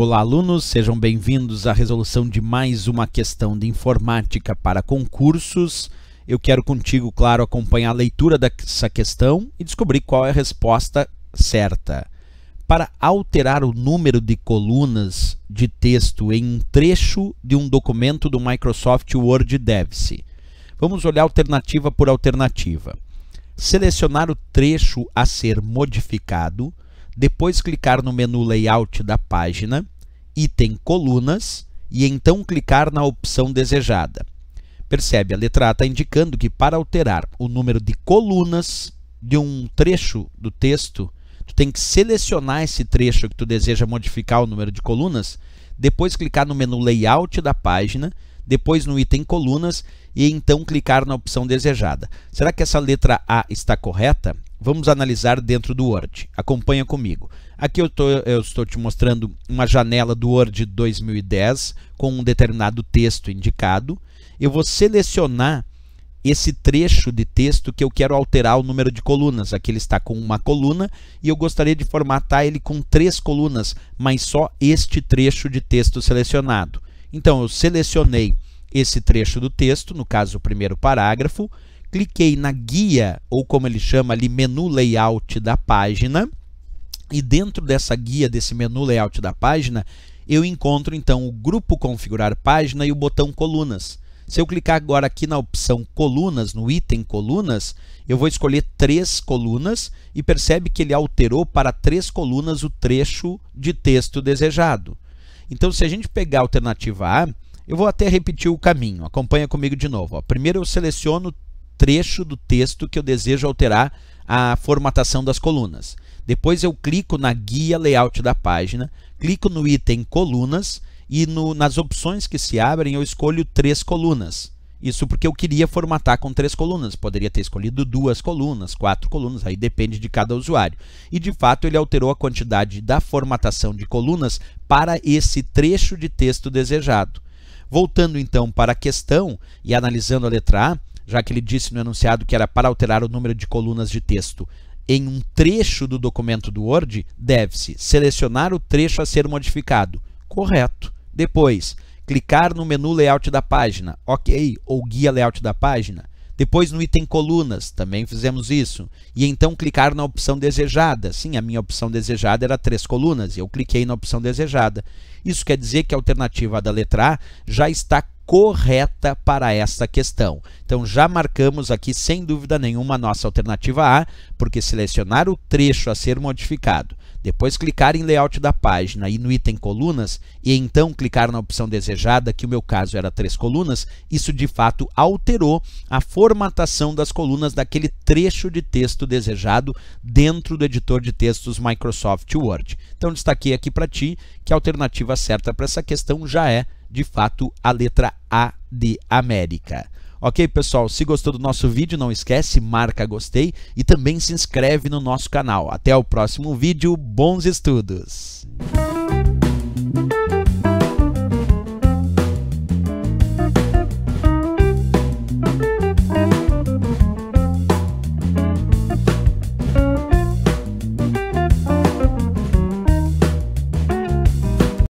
Olá, alunos, sejam bem-vindos à resolução de mais uma questão de informática para concursos. Eu quero contigo, claro, acompanhar a leitura dessa questão e descobrir qual é a resposta certa. Para alterar o número de colunas de texto em um trecho de um documento do Microsoft Word deve-se. Vamos olhar alternativa por alternativa. Selecionar o trecho a ser modificado depois clicar no menu Layout da página, item Colunas e então clicar na opção desejada. Percebe, a letra A está indicando que para alterar o número de colunas de um trecho do texto, tu tem que selecionar esse trecho que tu deseja modificar o número de colunas, depois clicar no menu Layout da página, depois no item Colunas e então clicar na opção desejada. Será que essa letra A está correta? vamos analisar dentro do Word. Acompanha comigo. Aqui eu, tô, eu, estou te mostrando uma janela do Word 2010 com um determinado texto indicado. Eu vou selecionar esse trecho de texto que eu quero alterar o número de colunas. Aqui ele está com uma coluna e eu gostaria de formatar ele com três colunas, mas só este trecho de texto selecionado. Então eu selecionei esse trecho do texto, no caso o primeiro parágrafo, cliquei na guia, ou como ele chama ali, menu layout da página, e dentro dessa guia, desse menu layout da página, eu encontro então o grupo configurar página e o botão colunas. Se eu clicar agora aqui na opção colunas, no item colunas, eu vou escolher três colunas e percebe que ele alterou para três colunas o trecho de texto desejado. Então, se a gente pegar a alternativa A, eu vou até repetir o caminho. Acompanha comigo de novo. Ó. Primeiro eu seleciono trecho do texto que eu desejo alterar a formatação das colunas. Depois eu clico na guia layout da página, clico no item colunas e no, nas opções que se abrem eu escolho três colunas. Isso porque eu queria formatar com três colunas, poderia ter escolhido duas colunas, quatro colunas, aí depende de cada usuário. E de fato ele alterou a quantidade da formatação de colunas para esse trecho de texto desejado. Voltando então para a questão e analisando a letra A, já que ele disse no enunciado que era para alterar o número de colunas de texto em um trecho do documento do Word, deve-se selecionar o trecho a ser modificado. Correto. Depois, clicar no menu Layout da página, OK, ou Guia Layout da página. Depois, no item Colunas, também fizemos isso. E então, clicar na opção desejada. Sim, a minha opção desejada era três colunas, e eu cliquei na opção desejada. Isso quer dizer que a alternativa da letra A já está correta para esta questão. Então já marcamos aqui sem dúvida nenhuma a nossa alternativa A, porque selecionar o trecho a ser modificado, depois clicar em layout da página e no item colunas e então clicar na opção desejada, que o meu caso era três colunas, isso de fato alterou a formatação das colunas daquele trecho de texto desejado dentro do editor de textos Microsoft Word. Então destaquei aqui para ti que a alternativa certa para essa questão já é de fato, a letra A de América. Ok, pessoal? Se gostou do nosso vídeo, não esquece, marca gostei e também se inscreve no nosso canal. Até o próximo vídeo, bons estudos!